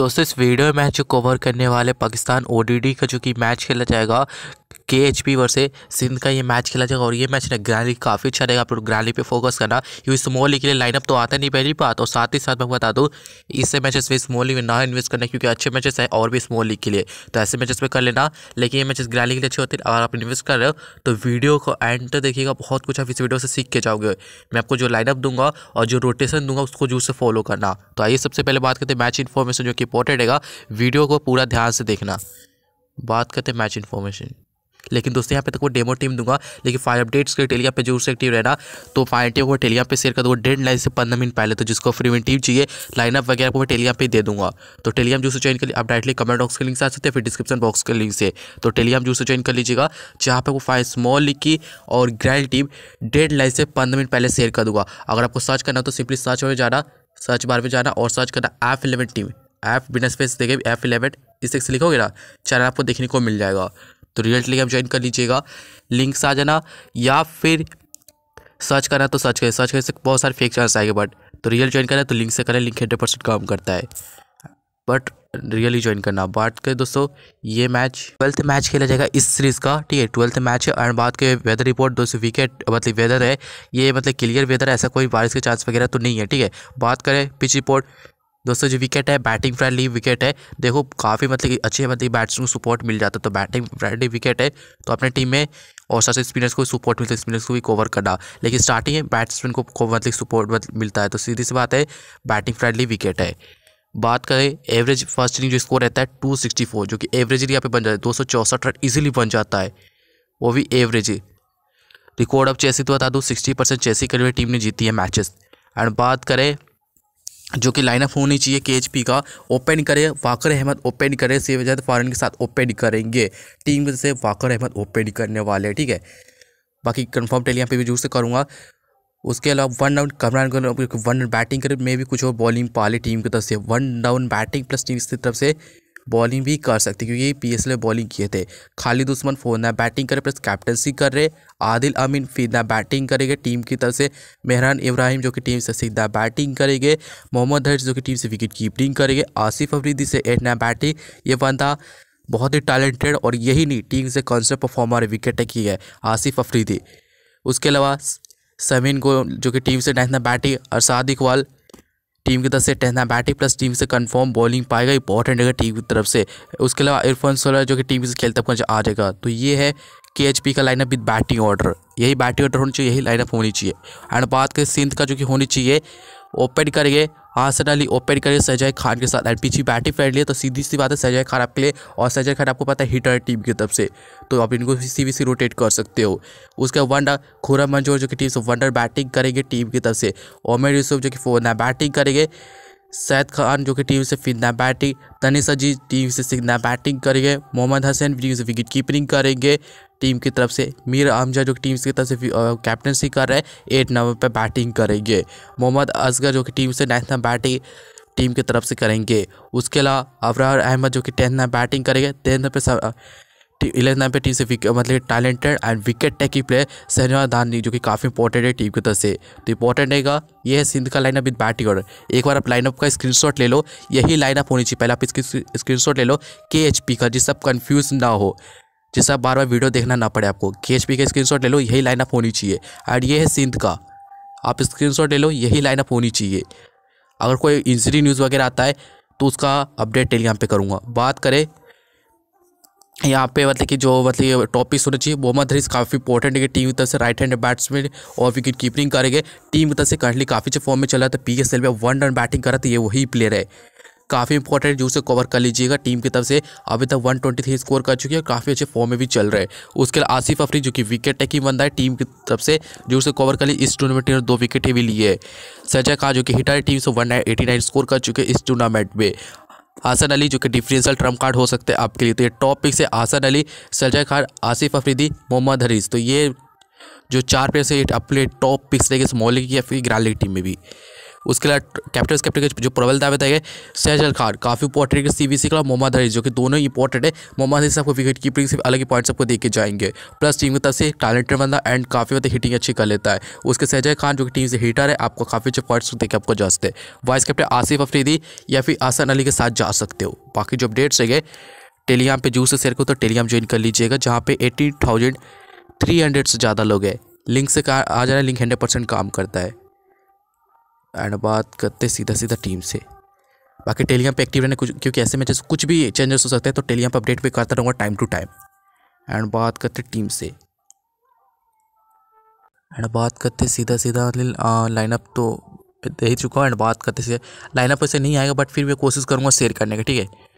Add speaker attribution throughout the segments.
Speaker 1: दोस्तों इस वीडियो में मैच को कवर करने वाले पाकिस्तान ओडीडी का जो कि मैच खेला जाएगा के एच पी वर्से सिंध का ये मैच खेला जाएगा और ये मैच ना ग्रैली काफ़ी अच्छा रहेगा आप लोग ग्रैली पे फोकस करना क्योंकि स्मॉल के लिए लाइनअप तो आता नहीं पहली बात और साथ ही साथ मैं बता दूँ इससे मैचेस में स्मॉल में ना इन्वेस्ट करना क्योंकि अच्छे मैचेस हैं और भी स्मॉल लीग के लिए तो ऐसे मैचेस में कर लेना लेकिन ये मैचेस ग्रैली के लिए अच्छे होते हैं अगर आप इन्वेस्ट कर रहे हो तो वीडियो को एंड तक देखिएगा बहुत कुछ आप इस वीडियो से सीख के जाओगे मैं आपको जो लाइनअप दूंगा और जो रोटेशन दूंगा उसको जरूर से फॉलो करना तो आइए सबसे पहले बात करते हैं मैच इन्फॉर्मेशन जो कि इंपॉर्टेंट रहेगा वीडियो को पूरा ध्यान से देखना बात करते हैं मैच इन्फॉर्मेशन लेकिन दोस्तों यहाँ पे तक तो वो डेमो टीम दूंगा लेकिन फायर अपडेट्स के टेलिया पे जरूर से एक्टिव रहना तो फायर टीम को टेलिया पे शेयर कर दूँगा डेढ़ लाइन से पंद्रह मिनट पहले तो जिसको टीम चाहिए लाइनअप वगैरह को मैं टेलिया पे दे दूंगा तो टेलियाम जूस ज्वाइन कर लिए आप डायरेक्टली कमेंट बॉक्स के लिंक से आ सकते हैं फिर डिस्क्रिप्शन बॉक्स के लिंक से तो टेलियाम जूस ज्वाइन कर लीजिएगा जहाँ पर वो फायर स्मॉल लिख की और ग्रैंड टीम डेढ़ लाइन से पंद्रह मिनट पहले शेयर कर दूंगा अगर आपको सर्च करना तो सिंपली सर्च में जाना सर्च बार में जाना और सर्च करना एफ इलेवन टीम एफ बिना स्पेस देखे एफ इलेवन इस से लिखोगे ना चैनल आपको देखने को मिल जाएगा तो रिजल्ट लेके आप ज्वाइन कर लीजिएगा लिंक से आ जाना या फिर सर्च करना तो सर्च करें सर्च करने बहुत सारे फेक चांस आएंगे बट तो रियल ज्वाइन करना तो लिंक से करें लिंक हंड्रेड परसेंट काम करता है बट रियली ज्वाइन करना बात करें दोस्तों ये मैच ट्वेल्थ मैच खेला जाएगा इस सीरीज़ का ठीक है ट्वेल्थ मैच है एंड बात करें वेदर रिपोर्ट दोस्तों विकेट मतलब वेदर है ये मतलब क्लियर वेदर ऐसा कोई बारिश के चांस वगैरह तो नहीं है ठीक है बात करें पिच रिपोर्ट दोस्तों जो विकेट है बैटिंग फ्रेंडली विकेट है देखो काफ़ी मतलब अच्छे मतलब बैट्समैन को सपोर्ट मिल जाता है तो बैटिंग फ्रेंडली विकेट है तो अपने टीम में और साथ स्पिनर्स को सपोर्ट मिलता है स्पिनर्स को भी कवर करना लेकिन स्टार्टिंग में बैट्समैन को मतलब सपोर्ट मिलता है तो सीधी सी बात है बैटिंग फ्रेंडली विकेट है बात करें एवरेज फर्स्ट इनिंग जो स्कोर रहता है फोर जो कि एवरेज यहाँ पर बन जाता है दो सौ चौसठ रन ईजिली बन जाता है वो भी एवरेज रिकॉर्ड ऑफ चेसी तो बता दूँ सिक्सटी परसेंट चेसी करीब टीम ने जीती है मैचेस एंड बात करें जो कि लाइनअप होनी चाहिए के का ओपन करे वाकर अहमद ओपन करे सेवजाद फ़ारन के साथ ओपन करेंगे टीम से वाकर अहमद ओपन करने वाले हैं ठीक है बाकी कंफर्म टेली यहाँ पे भी जोर से करूँगा उसके अलावा one down Kamran one batting करे मे भी कुछ और बॉलिंग पाले टीम की तरफ से one down batting plus team की तरफ से बॉलिंग भी कर सकते क्योंकि पी एस एल बॉलिंग किए थे खालिद उस्मान फोन ना बैटिंग करे प्लस कैप्टनसी कर रहे आदिल अमीन फिदा बैटिंग करेंगे टीम की तरफ से मेहरान इब्राहिम जो कि टीम से सीधा बैटिंग करेंगे मोहम्मद हर्ष जो कि टीम से विकेट कीपिंग करेंगे आसिफ अफरीदी से एट ना बैटिंग ये बंदा बहुत ही टैलेंटेड और यही नहीं टीम से कॉन्सेप्ट परफॉर्मर विकेट की है आसिफ अफरीदी उसके अलावा समीन को जो कि टीम से ना बैटिंग अरसाद इकबाल टीम की तरफ से टेंथ बैटिंग प्लस टीम से कंफर्म बॉलिंग पाएगा इंपॉर्टेंट रहेगा टीम की तरफ से उसके अलावा इरफान सोलह जो कि टीम से खेलता हुआ आ जाएगा तो ये है के का लाइनअप विद बैटिंग ऑर्डर यही बैटिंग ऑर्डर होनी चाहिए यही लाइनअप होनी चाहिए एंड बात करें सिंध का जो कि होनी चाहिए ओपन करेंगे आसन अली ओपन करिए सजय खान के साथ एंड पीछे बैटिंग फेर लिया तो सीधी सी बात है सजय खान आपके लिए और सजय खान आपको पता है हिटर टीम की तरफ से तो आप इनको सीवी से रोटेट कर सकते हो उसके वनडा खुरा मंजूर जो कि टीम से वनडर बैटिंग करेंगे टीम की तरफ से ओमेर यूसुफ जो कि फोन है बैटिंग करेंगे सैद खान जो कि टीम से फिर बैटिंग तनिस अजीज टीम से सिकना बैटिंग करेंगे मोहम्मद हसन टीम से विकेट कीपरिंग करेंगे टीम की तरफ से मीर आमजा जो टीम की तरफ से कैप्टनसी कर रहे हैं एट नंबर पर बैटिंग करेंगे मोहम्मद असगर जो कि टीम से नंबर बैटिंग टीम की तरफ से करेंगे उसके अलावा अबरार अहमद जो कि टेंथ नंबर बैटिंग करेंगे टेंथ पर इलेवन नाइन पे टीम से मतलब talented and wicket taking player Shahnawaz Dahani जो कि काफ़ी इंपॉर्टेंट है टीम की तरफ से तो इंपॉर्टेंट रहेगा ये है सिंध का लाइनअप विद बैटिंग ऑर्डर एक बार आप लाइनअप का स्क्रीनशॉट ले लो यही लाइनअप होनी चाहिए पहले आप इसकी स्क्रीनशॉट ले लो के का जिससे आप कन्फ्यूज ना हो जिससे आप बार बार वीडियो देखना ना पड़े आपको के एच पी का शॉट ले लो यही लाइनअप होनी चाहिए एंड ये है सिंध का आप शॉट ले लो यही लाइनअप होनी चाहिए अगर कोई इंजरी न्यूज़ वगैरह आता है तो उसका अपडेट टेलीग्राम पे करूँगा बात करें यहाँ पे मतलब कि जो मतलब टॉपिक होना चाहिए मोहम्मद हरीज काफ़ी इंपॉर्टेंट है टीम की तरफ से राइट हैंड बैट्समैन और विकेट कीपिंग करेंगे टीम की तरफ से करंटली काफ़ी अच्छे फॉर्म में चला था पी एस एल में वन रन बैटिंग करा था तो ये वही प्लेयर है काफ़ी इंपॉर्टेंट जो उसे कवर कर लीजिएगा टीम की तरफ से अभी तक वन थ्री स्कोर कर चुकी है काफ़ी अच्छे फॉर्म में भी चल रहे हैं उसके अलावा आसिफ अफरी जो कि विकेट टेकिंग बंदा है टीम की तरफ से जो उसे कवर कर ली इस टूर्नामेंट में दो विकेट भी लिए है सजा का जो कि हिटारी टीम से वन स्कोर कर चुके हैं इस टूर्नामेंट में आसन अली जो कि डिफरेंशियल ट्रम्प कार्ड हो सकते हैं आपके लिए तो ये टॉप पिक से आसन अली सजय खान आसिफ अफरीदी मोहम्मद हरीस तो ये जो चार प्लेयर से अपने टॉप पिक्स रहेगी स्मॉल लीग या फिर ग्रैंड लीग टीम में भी उसके अलावा कैप्टन कैप्टन के जो प्रबल दावे थे सहजल खान काफ़ी इंपॉर्टेंट है सी सी का मोहम्मद हरीज जो कि दोनों ही इंपॉर्टेंट है मोहम्मद हरीज आपको विकेट कीपिंग से अलग ही पॉइंट्स आपको देखे जाएंगे प्लस टीम की तरफ से टैलेंटेड बंदा एंड काफ़ी मतलब हिटिंग अच्छी कर लेता है उसके सहजल खान जो कि टीम से हीटर है आपको काफ़ी अच्छे पॉइंट्स देखे आपको जा सकते वाइस कैप्टन आसिफ अफरीदी या फिर आसन अली के साथ जा सकते हो बाकी जो अपडेट्स है टेलीग्राम पे जूस से शेयर करो तो टेलीग्राम ज्वाइन कर लीजिएगा जहाँ पे एटीन थाउजेंड थ्री हंड्रेड से ज़्यादा लोग हैं लिंक से आ जा रहा है लिंक हंड्रेड परसेंट काम करता है एंड बात करते सीधा सीधा टीम से बाकी टेलीग्राम पे एक्टिव रहने कुछ क्योंकि ऐसे मैचेस कुछ भी चेंजेस हो सकते हैं तो टेलीग्राम पर अपडेट भी करता रहूँगा टाइम टू टाइम एंड बात करते टीम से एंड तो बात करते सीधा सीधा लाइनअप तो दे ही चुका हूँ एंड बात करते सीधे लाइनअप ऐसे नहीं आएगा बट फिर मैं कोशिश करूँगा शेयर करने का ठीक है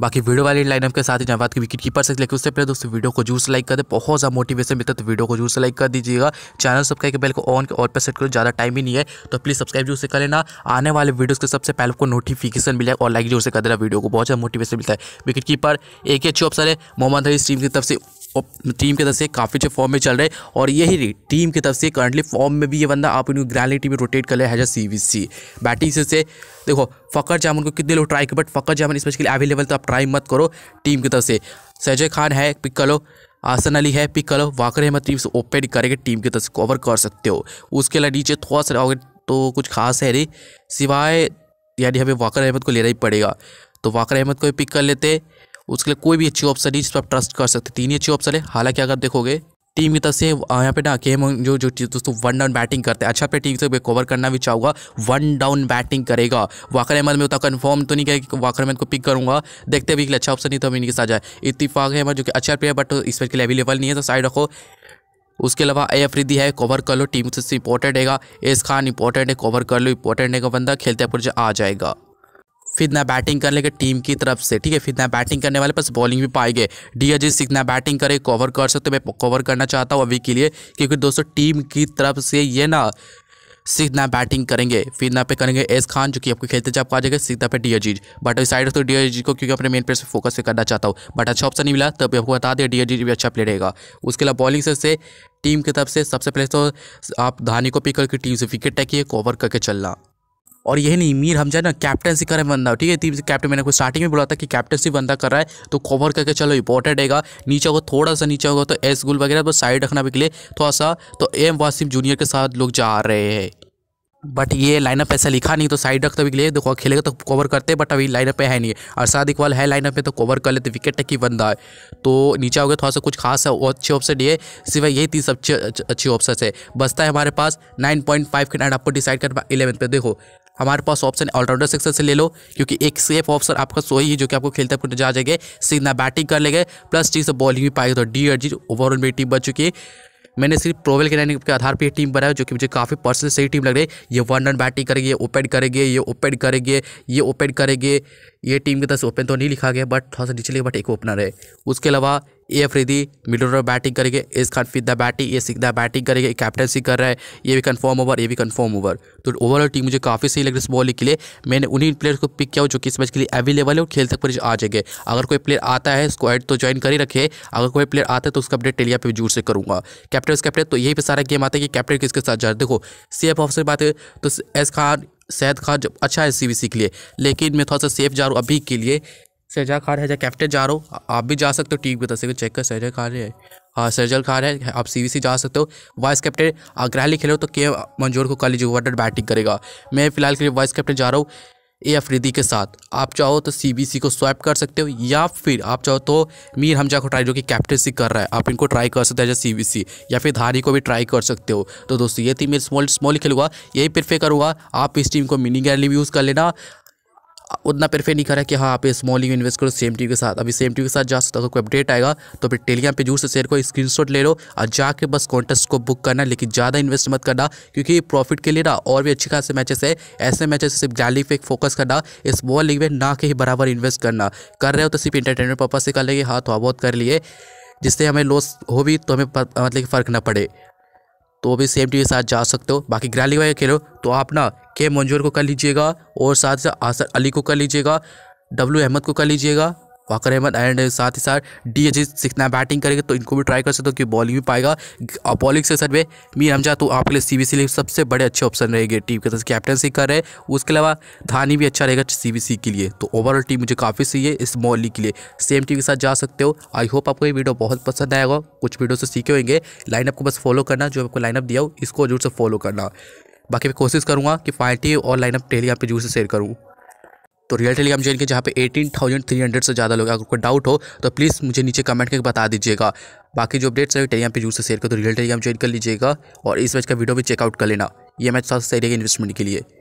Speaker 1: बाकी वीडियो वाली लाइनअप के साथ ही जहाँ बात की विकेट कीपर से लेकर उससे पहले दोस्तों वीडियो को जरूर से लाइक कर दे बहुत ज़्यादा मोटिवेशन मिलता है तो वीडियो को जरूर से लाइक कर दीजिएगा चैनल सब्सक्राइब के बेल को ऑन के और पर सेट करो ज़्यादा टाइम ही नहीं है तो प्लीज़ सब्सक्राइब जरूर से कर लेना आने वाले वीडियोज़ के सबसे पहले आपको नोटिफिकेशन मिले और लाइक जरूर से कर देना वीडियो को बहुत ज़्यादा मोटिवेशन मिलता है विकेट कीपर एक ही अच्छी ऑप्शन है मोहम्मद हरीज टीम की तरफ से टीम की तरफ से काफ़ी अच्छे फॉर्म में चल रहे और यही टीम की तरफ से करंटली फॉर्म में भी ये बंदा आप इनको ग्रैलिटी टीम में रोटेट कर रहे हैजा सी वी सी बैटिंग से देखो फ़कर जामन को कितने लोग ट्राई कर बट फ़कर जामन इस के लिए अवेलेबल तो आप ट्राई मत करो टीम की तरफ से सजय खान है पिक कर लो आसन अली है पिक कर लो वाकर अहमद टीम से ओपन करके टीम की तरफ से कवर कर सकते हो उसके अलावा नीचे थोड़ा सा अगर तो कुछ खास है नहीं सिवाय यानी हमें वाकर अहमद को लेना ही पड़ेगा तो वाकर अहमद को भी पिक कर लेते उसके लिए कोई भी अच्छी ऑप्शन नहीं जिस पर आप ट्रस्ट कर सकते तीन ही अच्छी ऑप्शन है हालांकि अगर देखोगे टीम की तरफ से यहाँ पे ना गेम जो जो दोस्तों वन डाउन बैटिंग करते हैं अच्छा पे टीम से कवर करना भी चाहूंगा वन डाउन बैटिंग करेगा वाकर अहमद में उतना कन्फर्म तो नहीं किया कि वाकर अहमद को पिक करूँगा देखते भी अच्छा ऑप्शन नहीं तो इनके साथ जाए इतफाक है जो कि अच्छा प्लेयर बट इस पर के लिए अवेलेबल नहीं है तो साइड रखो उसके अलावा ए अफरीदी है कवर कर लो टीम से इंपॉर्टेंट है एस खान इंपॉर्टेंट है कवर कर लो इंपॉर्टेंट है बंदा खेलते आपको आ जाएगा फिदना बैटिंग करने के टीम की तरफ से ठीक है ना बैटिंग करने वाले पास बॉलिंग भी पाए गए डी अजीत ना बैटिंग करे कवर कर सकते मैं कवर करना चाहता हूँ अभी के लिए क्योंकि दोस्तों टीम की तरफ से ये ना ना बैटिंग करेंगे ना पे करेंगे एस खान जो कि आपको खेलते आपको आ जाएगा सीधा पे डी अजीज बट साइड तो डी अजीज को क्योंकि अपने मेन प्लेयर पर फोकस पे करना चाहता हूँ बट अच्छा ऑप्शन नहीं मिला तब आपको बता दिया डी अजीज भी अच्छा प्लेयर रहेगा उसके अलावा बॉलिंग से टीम की तरफ से सबसे पहले तो आप धानी को पिक करके टीम से विकेट टैक कवर करके चलना और यही नहीं मीर हमजा ना कैप्टनसी करें बंदा ठीक है कैप्टन मैंने को स्टार्टिंग में बोला था कि कैप्टनसी बंदा कर रहा है तो कवर करके चलो इंपॉर्टेंट है नीचे होगा थोड़ा सा नीचे होगा तो एस गुल वगैरह तो साइड रखना के लिए थोड़ा सा तो एम वासिम जूनियर के साथ लोग जा रहे हैं बट ये लाइनअप ऐसा लिखा नहीं तो साइड रखते भी देखो खेलेगा तो कवर करते बट अभी लाइनअप पे है नहीं अरसाद इकबाल है लाइनअप पे तो कवर कर लेते विकेट टक ही बंदा है तो नीचे आओगे थोड़ा सा कुछ खास है और अच्छे ऑप्शन ये सिवाय यही तीन सबसे अच्छे ऑप्शन है बसता है हमारे पास नाइन पॉइंट फाइव के नाइन आपको डिसाइड करना इलेवन पे देखो हमारे पास ऑप्शन ऑलराउंडर सेक्शन से ले लो क्योंकि एक सेफ ऑप्शन आपका सो ही जो कि आपको खेलते पूरे जा जाएंगे सीधा बैटिंग कर लेंगे प्लस चीज़ से बॉलिंग भी पाएगी तो डी और जी ओवरऑल मेरी टीम बन चुकी है मैंने सिर्फ प्रोवेल के रैनिंग के आधार पर ये टीम बनाया जो कि मुझे काफ़ी पर्सनल सही टीम लग रही है ये वन रन बैटिंग करेगी ये ओपन करेगी ये ओपन करेगी ये ओपन करेंगे ये टीम की तरफ से ओपन तो नहीं लिखा गया बट थोड़ा सा नीचे लिखा बट एक ओपनर है उसके अलावा ये अफरीदी मिडल ऑर्डर बैटिंग करेंगे इस खान फिर द बैटिंग ये सिख द बैटिंग करेंगे कैप्टनसी कर रहा है ये भी कन्फर्म ओवर ये भी कन्फर्म ओवर तो ओवरऑल टीम मुझे काफ़ी सही लग रही है इस बॉलिंग के लिए मैंने उन्हीं प्लेयर्स को पिक किया जो कि इस मैच के लिए अवेलेबल है और खेल तक पर आ जाएंगे अगर कोई प्लेयर आता है स्क्वाड तो ज्वाइन कर ही रखे अगर कोई प्लेयर आता है तो उसका अपडेट टेलिया पर जोर से करूँगा कैप्टन कैप्टन तो यही पर सारा गेम आता है कि कैप्टन किसके साथ जा देखो सेफ एफ ऑफिसर बात है तो एस खान सैद खान जब अच्छा है सी के लिए लेकिन मैं थोड़ा सा सेफ जा रहा हूँ अभी के लिए रहे हैं है कैप्टन जा रहा हो आप भी जा सकते हो टीम की तरफ से चेक कर खा रहे है हाँ खा रहे है आप सी जा सकते हो वाइस कैप्टन अग्रहली खेलो तो के मंजूर को कल वाटर बैटिंग करेगा मैं फिलहाल के लिए वाइस कैप्टन जा रहा हूँ ए अफरीदी के साथ आप चाहो तो सीबीसी को स्वैप कर सकते हो या फिर आप चाहो तो मीर हमजा को ट्राई जो कि कैप्टनसी कर रहा है आप इनको ट्राई कर सकते हो जैसे सीबीसी या फिर धारी को भी ट्राई कर सकते हो तो दोस्तों ये थी मेरी स्मॉल स्मॉल खेलूंगा यही प्रिफे करूँगा आप इस टीम को मिनी गैरली भी यूज़ कर लेना उतना प्रेफर नहीं करा कि हाँ आप स्मॉल यू इन्वेस्ट करो सेम टी के साथ अभी सेम टी के साथ जा सकता है तो कोई अपडेट आएगा तो फिर टेलीग्राम पे जरूर से शेयर को स्क्रीनशॉट ले लो और जाके बस कॉन्टेस्ट को बुक करना लेकिन ज़्यादा इन्वेस्ट मत करना क्योंकि प्रॉफिट के लिए ना और भी अच्छे खासे मैचेस है ऐसे मैचेस सिर्फ डाली e पे फोकस करना स्मॉल लीग में ना के ही बराबर इन्वेस्ट करना कर रहे हो तो सिर्फ इंटरटेनमेंट पर्पज से कर लेंगे हाँ थोड़ा तो बहुत कर लिए जिससे हमें लॉस हो भी तो हमें मतलब कि फ़र्क ना पड़े तो भी सेम टी के साथ जा सकते हो बाकी ग्रैली e वाले खेलो तो आप ना के मंजूर को कर लीजिएगा और साथ ही साथ आसर अली को कर लीजिएगा डब्ल्यू अहमद को कर लीजिएगा वाकर अहमद एंड साथ ही साथ डी अजीत सीखना बैटिंग करेगा तो इनको भी ट्राई कर सकते हो कि बॉलिंग भी पाएगा और बॉलिंग से सर में मीर हमजा तो आपके लिए सी लिए सबसे बड़े अच्छे ऑप्शन रहेंगे टीम के तरफ कैप्टनसी कर रहे हैं उसके अलावा धानी भी अच्छा रहेगा सी के लिए तो ओवरऑल टीम मुझे काफ़ी सही है इस मॉलिंग के लिए सेम टीम के साथ जा सकते हो आई होप आपको ये वीडियो बहुत पसंद आएगा कुछ वीडियो से सीखे होंगे लाइनअप को बस फॉलो करना जो आपको लाइनअप दिया हो इसको जरूर से फॉलो करना बाकी मैं कोशिश करूँगा कि फाइटी और लाइनअप डेली आप जूस से शेयर करूँ तो रियल टेली हम जाएंगे जहाँ पे 18,300 से ज़्यादा लोग अगर कोई डाउट हो तो प्लीज़ मुझे नीचे कमेंट करके बता दीजिएगा बाकी जो अपडेट्स है टेलीग्राम पे जूस से शेयर कर तो रियल टेली हम ज्वाइन कर लीजिएगा और इस मैच का वीडियो भी चेकआउट कर लेना ये मैच सबसे सही रहेगा इन्वेस्टमेंट के लिए